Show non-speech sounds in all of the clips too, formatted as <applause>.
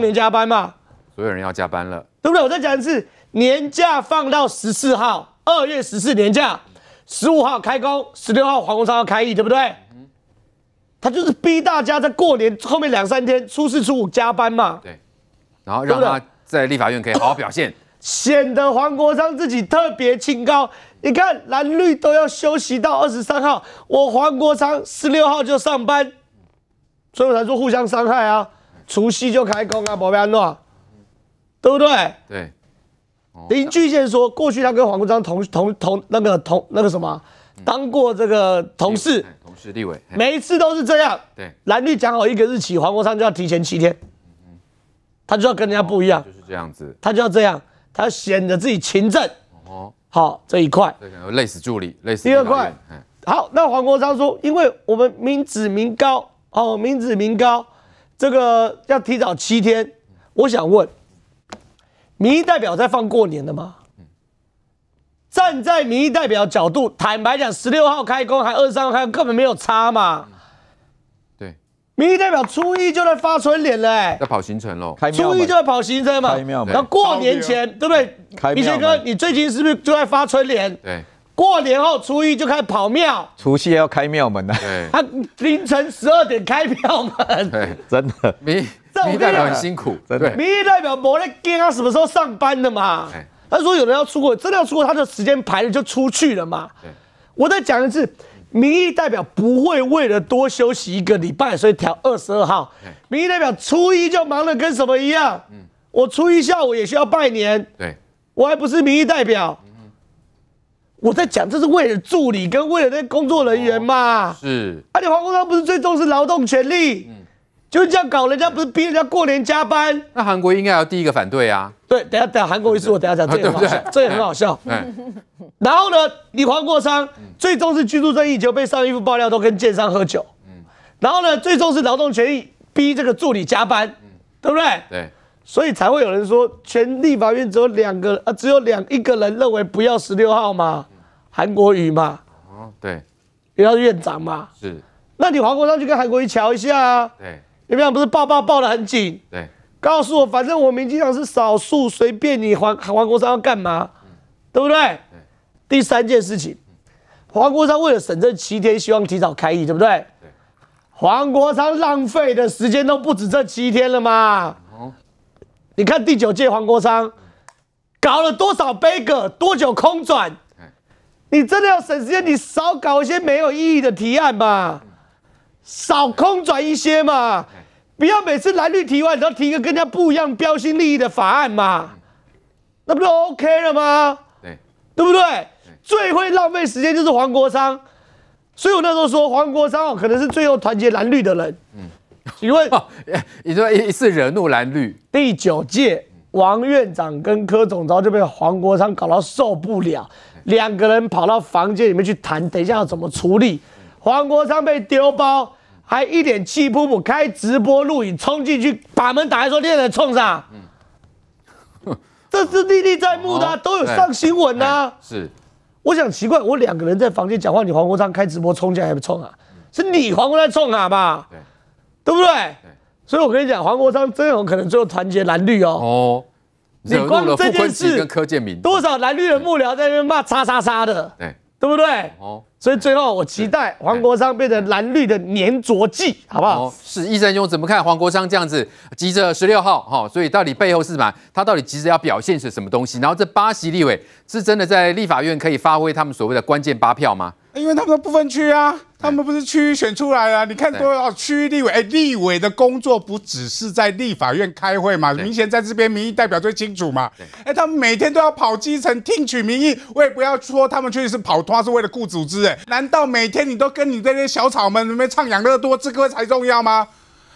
年加班嘛，所有人要加班了，对不对？我再讲一次，年假放到十四号，二月十四年假，十五号开工，十六号黄国昌要开议，对不对？他就是逼大家在过年后面两三天，初四初五加班嘛。对，然后让他在立法院可以好好表现，显得黄国昌自己特别清高。你看蓝绿都要休息到二十三号，我黄国昌十六号就上班，所以我才说互相伤害啊。除夕就开工啊，保贝安诺，对不对？对。邻居先说，过去他跟黄国章同同同那个同那个什么，当过这个同事。同事立委，每一次都是这样。对。蓝绿讲好一个日期，黄国章就要提前七天，他就要跟人家不一样。就是这样子，他就要这样，他显得自己勤政。哦，好，这一块。累死助理，累死。第二块，好，那黄国章说，因为我们民脂民膏，哦，民脂民膏。这个要提早七天，我想问，民意代表在放过年的吗？站在民意代表角度，坦白讲，十六号开工还二十三号开工根本没有差嘛？对，民意代表初一就在发春联了，哎，要跑行程喽，初一就要跑行程嘛，然后过年前对不对？米奇哥，你最近是不是就在发春联？对。过年后初一就开始跑庙，除夕要开庙门呢。对，他 <laughs> 凌晨十二点开庙门。对，真的。民民意代表很辛苦，对不对？民意代表没勒跟他什么时候上班的嘛？他说有人要出国，真的要出国，他的时间排就出去了嘛。对，我再讲一次，民意代表不会为了多休息一个礼拜，所以调二十二号。民意代表初一就忙得跟什么一样？嗯，我初一下午也需要拜年。对，我还不是民意代表。我在讲，这是为了助理跟为了那些工作人员嘛？是。而且黄国昌不是最重视劳动权利，嗯，就是这样搞，人家不是逼人家过年加班？那韩国应该要第一个反对啊。对，等下等韩国一说，等下讲这个，方不对？这也很好笑。<laughs> 然后呢，你黄国昌最重视居住正义，就被上一夫爆料都跟建商喝酒，嗯。然后呢，最重视劳动权益，逼这个助理加班，嗯，对不对？对。所以才会有人说，全立法院只有两个，啊，只有两一个人认为不要十六号吗？韩国瑜嘛，哦，对，因为他是院长嘛，是，那你黄国昌去跟韩国瑜瞧一下啊，对，们俩不是抱抱抱的很紧，对，告诉我，反正我们院长是少数，随便你黄黄国昌要干嘛，对不对？对，第三件事情，黄国昌为了省这七天，希望提早开议，对不对？黄国昌浪费的时间都不止这七天了嘛，你看第九届黄国昌搞了多少杯葛，多久空转？你真的要省时间，你少搞一些没有意义的提案嘛，少空转一些嘛，不要每次蓝绿提案，你要提一个更加不一样、标新立异的法案嘛，那不就 OK 了吗？对，对不对？最会浪费时间就是黄国昌，所以我那时候说黄国昌可能是最后团结蓝绿的人。嗯，请问知 <laughs> 你说一是惹怒蓝绿第九届。王院长跟柯总，然后就被黄国昌搞到受不了，两个人跑到房间里面去谈，等一下要怎么处理。黄国昌被丢包，还一脸气扑噗，开直播录影，冲进去把门打开说：“别人冲啥？”嗯，这是历历在目的，都有上新闻呐。是，我想奇怪，我两个人在房间讲话，你黄国昌开直播冲进来还不冲啊？是你黄国昌冲啊吧？对，对不对？所以我跟你讲，黄国昌、真有可能最后团结蓝绿哦。哦，你光这件事跟柯建明多少蓝绿的幕僚在那边骂叉叉叉的，对对不对？哦，所以最后我期待黄国昌变成蓝绿的黏着剂，好不好？是，易生兄怎么看黄国昌这样子急着十六号？哈，所以到底背后是什么？他到底急着要表现是什么东西？然后这八席立委是真的在立法院可以发挥他们所谓的关键八票吗？因为他们的不分区啊。他们不是区域选出来啊？你看多少区域立委？哎，立委的工作不只是在立法院开会嘛，明显在这边民意代表最清楚嘛。哎，他们每天都要跑基层听取民意，我也不要说他们确实是跑多，是为了顾组织。哎，难道每天你都跟你这些小草们那边唱养乐多之歌才重要吗？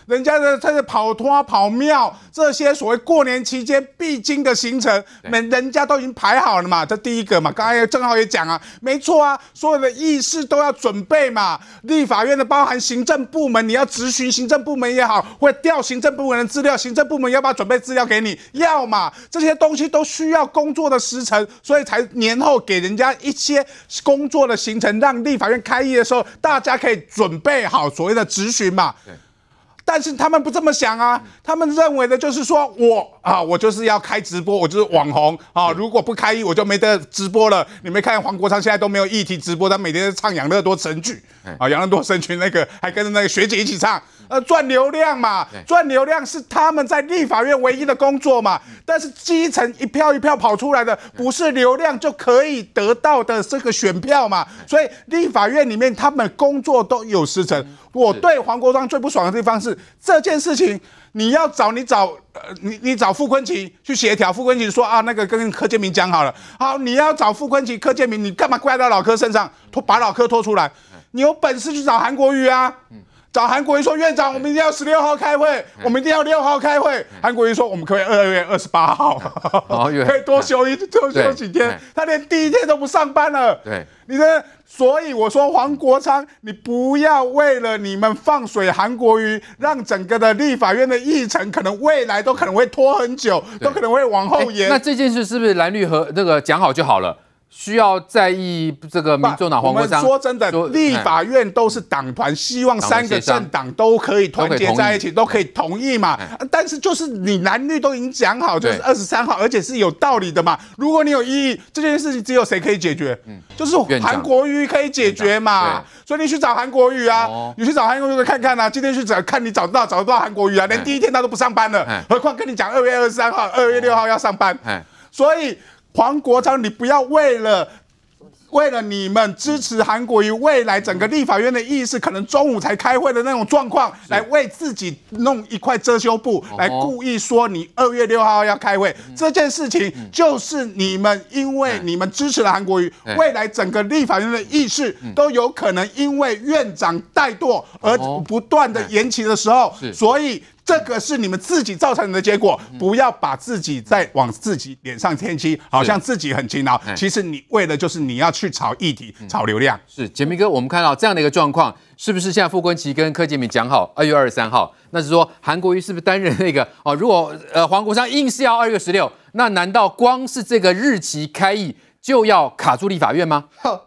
人家的他在跑通啊跑庙，这些所谓过年期间必经的行程，人人家都已经排好了嘛。这第一个嘛，刚才正好也讲啊，没错啊，所有的议事都要准备嘛。立法院的包含行政部门，你要咨询行政部门也好，或调行政部门的资料，行政部门要不要准备资料给你？要嘛，这些东西都需要工作的时程，所以才年后给人家一些工作的行程，让立法院开议的时候，大家可以准备好所谓的咨询嘛。但是他们不这么想啊，他们认为的就是说，我啊，我就是要开直播，我就是网红啊。如果不开一，我就没得直播了。你没看黄国昌现在都没有议题直播，他每天唱《养乐多神曲》啊，《养乐多神曲》那个还跟着那个学姐一起唱。呃，赚流量嘛，赚流量是他们在立法院唯一的工作嘛。但是基层一票一票跑出来的，不是流量就可以得到的这个选票嘛。所以立法院里面，他们工作都有失职。我对黄国章最不爽的地方是这件事情，你要找你找你你找傅昆奇去协调，傅昆奇说啊，那个跟柯建明讲好了，好，你要找傅昆奇、柯建明，你干嘛怪到老柯身上？拖把老柯拖出来，你有本事去找韩国瑜啊。找韩国瑜说：“院长，我们一定要十六号开会，我们一定要六号开会。”韩国瑜说：“我们可以二月二十八号，可以多休一多休几天。”他连第一天都不上班了。对，你的，所以我说黄国昌，你不要为了你们放水韩国瑜，让整个的立法院的议程可能未来都可能会拖很久，都可能会往后延。那这件事是不是蓝绿和那个讲好就好了？需要在意这个民众党皇冠上。说真的，立法院都是党团，希望三个政党都可以团结在一起，都可以同意嘛。但是就是你男女都已经讲好，就是二十三号，而且是有道理的嘛。如果你有异议，这件事情只有谁可以解决？就是韩国瑜可以解决嘛。所以你去找韩国瑜啊，你去找韩国瑜看看呐。今天去找看你找得到，找得到韩国瑜啊？连第一天他都不上班了，何况跟你讲二月二十三号、二月六号要上班。所以。黄国昌，你不要为了为了你们支持韩国瑜未来整个立法院的议事，可能中午才开会的那种状况，来为自己弄一块遮羞布，来故意说你二月六号要开会这件事情，就是你们因为你们支持了韩国瑜，未来整个立法院的议事都有可能因为院长怠惰而不断的延期的时候，所以。这个是你们自己造成的结果，不要把自己再往自己脸上贴金，好像自己很勤劳。其实你为的就是你要去炒议题、炒流量。是，杰明哥，我们看到这样的一个状况，是不是现在傅昆奇跟柯建敏讲好二月二十三号？那是说韩国瑜是不是担任那个？哦，如果呃黄国昌硬是要二月十六，那难道光是这个日期开议就要卡住立法院吗？好，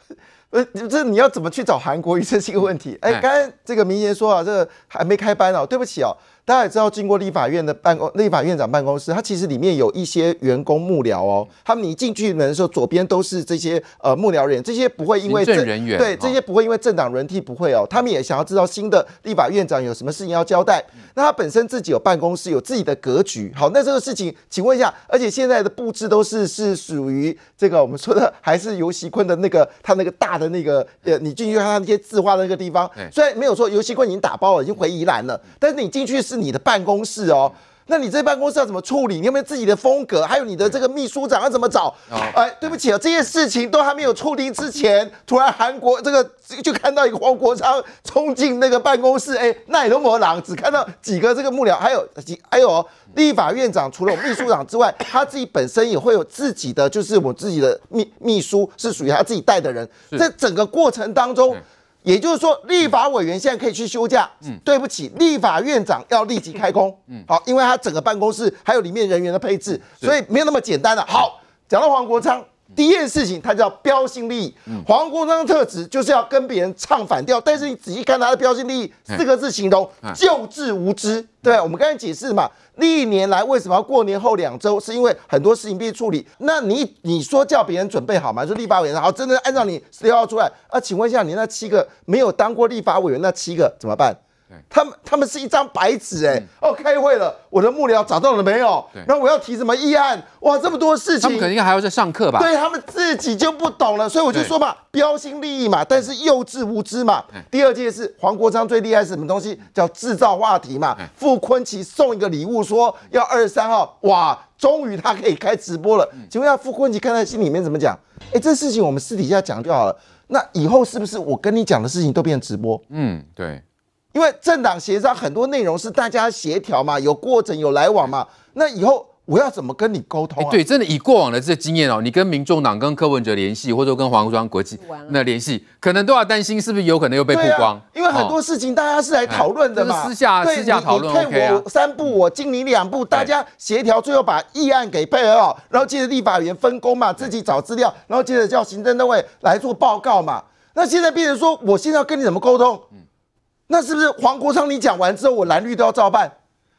呃，这你要怎么去找韩国瑜？这是一个问题。哎，刚刚这个明言说啊，这个还没开班哦，对不起哦。大家也知道，经过立法院的办公、立法院长办公室，它其实里面有一些员工幕僚哦。他们你进去门的时候，左边都是这些呃幕僚人员，这些不会因为政人员对这些不会因为政党人替不会哦。他们也想要知道新的立法院长有什么事情要交代。那他本身自己有办公室，有自己的格局。好，那这个事情，请问一下，而且现在的布置都是是属于这个我们说的，还是游锡坤的那个他那个大的那个呃，你进去看他那些字画的那个地方。虽然没有说游锡坤已经打包了，已经回宜兰了，但是你进去是。你的办公室哦，那你这办公室要怎么处理？你有没有自己的风格？还有你的这个秘书长要怎么找？哎，对不起啊，这些事情都还没有处理之前，突然韩国这个就看到一个黄国昌冲进那个办公室，哎，奈何我狼只看到几个这个幕僚，还有几还有立法院长，除了我秘书长之外，他自己本身也会有自己的，就是我自己的秘秘书是属于他自己带的人，在整个过程当中。也就是说，立法委员现在可以去休假。嗯，对不起，立法院长要立即开工。嗯，好，因为他整个办公室还有里面人员的配置，所以没有那么简单的。好，讲到黄国昌。第一件事情，它叫标新立异。黄国昌的特质就是要跟别人唱反调，但是你仔细看他的标新立异四个字，形容救治无知。对，我们刚才解释嘛，历年来为什么要过年后两周，是因为很多事情必须处理。那你你说叫别人准备好嘛？说立法委员好，真的按照你十六号出来啊？请问一下，你那七个没有当过立法委员，那七个怎么办？他们他们是一张白纸哎哦，开会了，我的幕僚找到了没有？然那我要提什么议案？哇，这么多事情，他们肯定还要在上课吧？对，他们自己就不懂了，所以我就说嘛，标新立异嘛，但是幼稚无知嘛。第二件事，黄国昌最厉害是什么东西？叫制造话题嘛。傅坤奇送一个礼物，说要二十三号，哇，终于他可以开直播了。请问下傅坤奇看在心里面怎么讲？哎，这事情我们私底下讲就好了。那以后是不是我跟你讲的事情都变直播？嗯，对。因为政党协商很多内容是大家协调嘛，有过程有来往嘛。那以后我要怎么跟你沟通啊？对，真的以过往的这经验哦，你跟民众党、跟柯文哲联系，或者跟黄国国际那联系，可能都要担心是不是有可能又被曝光？因为很多事情大家是来讨论的嘛，私下私下讨论。你退我三步，我进你两步，大家协调，最后把议案给配合好，然后接着立法员分工嘛，自己找资料，然后接着叫行政单位来做报告嘛。那现在变成说，我现在要跟你怎么沟通？那是不是黄国昌？你讲完之后，我蓝绿都要照办。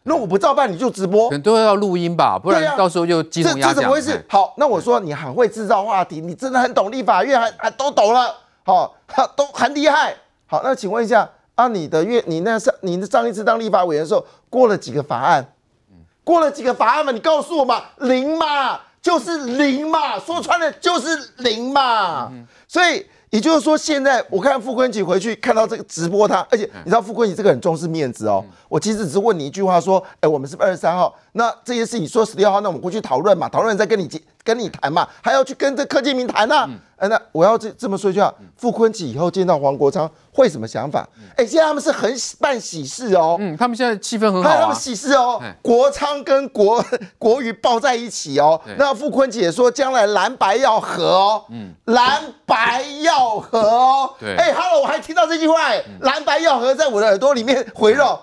那我不照办，你就直播，都要录音吧，不然到时候又集中讲。这这怎么回事？好，那我说你很会制造话题，你真的很懂立法院，还还都懂了，好，<laughs> 都很厉害。好，那请问一下啊，你的院，你那上，你的上一次当立法委员的时候，过了几个法案？嗯，过了几个法案嘛？你告诉我嘛，零嘛，就是零嘛，说穿了就是零嘛。嗯，所以。也就是说，现在我看傅昆萁回去看到这个直播，他而且你知道傅昆萁这个很重视面子哦。我其实只是问你一句话，说：哎，我们是不是二十三号？那这些事情说十六号，那我们过去讨论嘛，讨论再跟你结跟你谈嘛，还要去跟这柯建明谈呢。哎，那我要这这么说句话，傅坤吉以后见到黄国昌会什么想法？哎，现在他们是很办喜事哦，嗯，他们现在气氛很好啊，喜事哦，国昌跟国 <laughs> 国瑜抱在一起哦。那傅坤吉说将来蓝白要合哦，嗯，蓝白要合哦。对，哎，哈 o 我还听到这句话，哎，蓝白要合在我的耳朵里面回绕，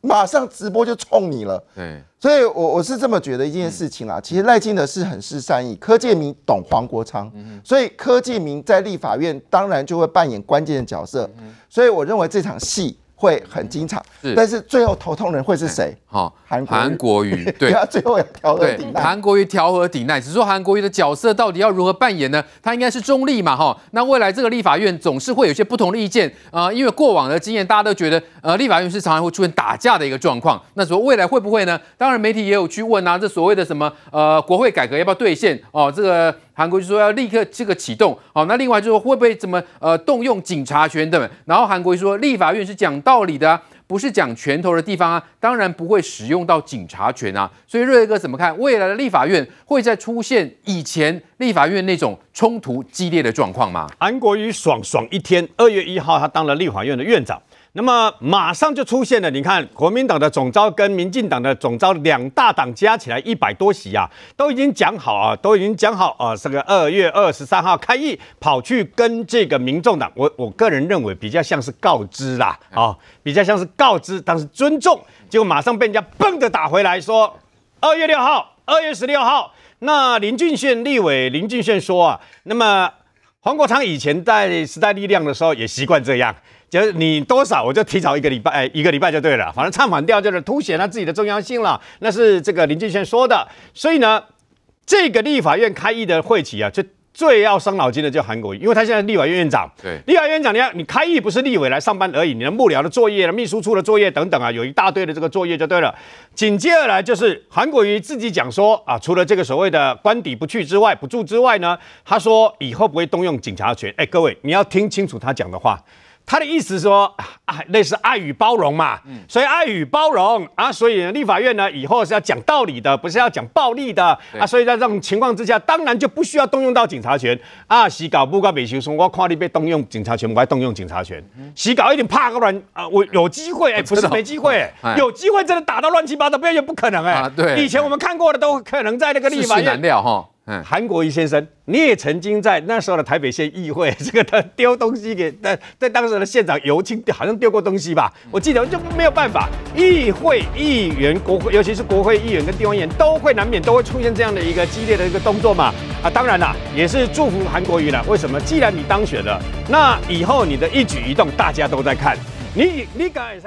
马上直播就冲你了。对。所以，我我是这么觉得一件事情啦。其实赖清德是很是善意，柯建明懂黄国昌，所以柯建明在立法院当然就会扮演关键的角色。所以我认为这场戏。会很精彩，是，但是最后头痛人会是谁？哈，韩韩国瑜，<laughs> 对，他最后要调和顶奈。韩国瑜调和顶奈，只是说韩国瑜的角色到底要如何扮演呢？他应该是中立嘛，哈。那未来这个立法院总是会有些不同的意见啊，因为过往的经验大家都觉得，呃，立法院是常常会出现打架的一个状况。那说未来会不会呢？当然，媒体也有去问啊，这所谓的什么呃，国会改革要不要兑现？哦，这个。韩国就说要立刻这个启动，好，那另外就说会不会怎么呃动用警察权等等？然后韩国说立法院是讲道理的，不是讲拳头的地方啊，当然不会使用到警察权啊。所以瑞哥怎么看未来的立法院会在出现以前立法院那种冲突激烈的状况吗？韩国瑜爽爽一天，二月一号他当了立法院的院长。那么马上就出现了，你看国民党的总招跟民进党的总招，两大党加起来一百多席啊，都已经讲好啊，都已经讲好啊，这个二月二十三号开议，跑去跟这个民众党，我我个人认为比较像是告知啦，啊，比较像是告知，但是尊重，结果马上被人家蹦的打回来说，二月六号、二月十六号，那林俊炫立委林俊炫说啊，那么。黄国昌以前在时代力量的时候也习惯这样，就是你多少我就提早一个礼拜，哎，一个礼拜就对了。反正唱反调就是凸显他自己的重要性了，那是这个林俊宪说的。所以呢，这个立法院开议的会期啊，就。最要伤脑筋的就韩国瑜，因为他现在立委院长。对，立委院长，你看你开议不是立委来上班而已，你的幕僚的作业、了秘书处的作业等等啊，有一大堆的这个作业就对了。紧接而来就是韩国瑜自己讲说啊，除了这个所谓的官邸不去之外，不住之外呢，他说以后不会动用警察权。哎，各位你要听清楚他讲的话。他的意思说，爱类似爱与包容嘛，嗯，所以爱与包容啊，所以立法院呢以后是要讲道理的，不是要讲暴力的啊，所以在这种情况之下，当然就不需要动用到警察权啊，洗稿不管美休，说我看你被动用警察权，我还动用警察权，洗稿一点怕个卵啊，我有机会哎，不是没机会，有机会真的打到乱七八糟，不要也不可能哎，对，以前我们看过的都可能在那个立法院。韩国瑜先生，你也曾经在那时候的台北县议会，这个丢东西给在在 <laughs> 当时的县长尤青，好像丢过东西吧？我记得就没有办法。议会议员国会，尤其是国会议员跟地方议员都会难免都会出现这样的一个激烈的一个动作嘛？啊，当然了，也是祝福韩国瑜了。为什么？既然你当选了，那以后你的一举一动大家都在看，你你敢？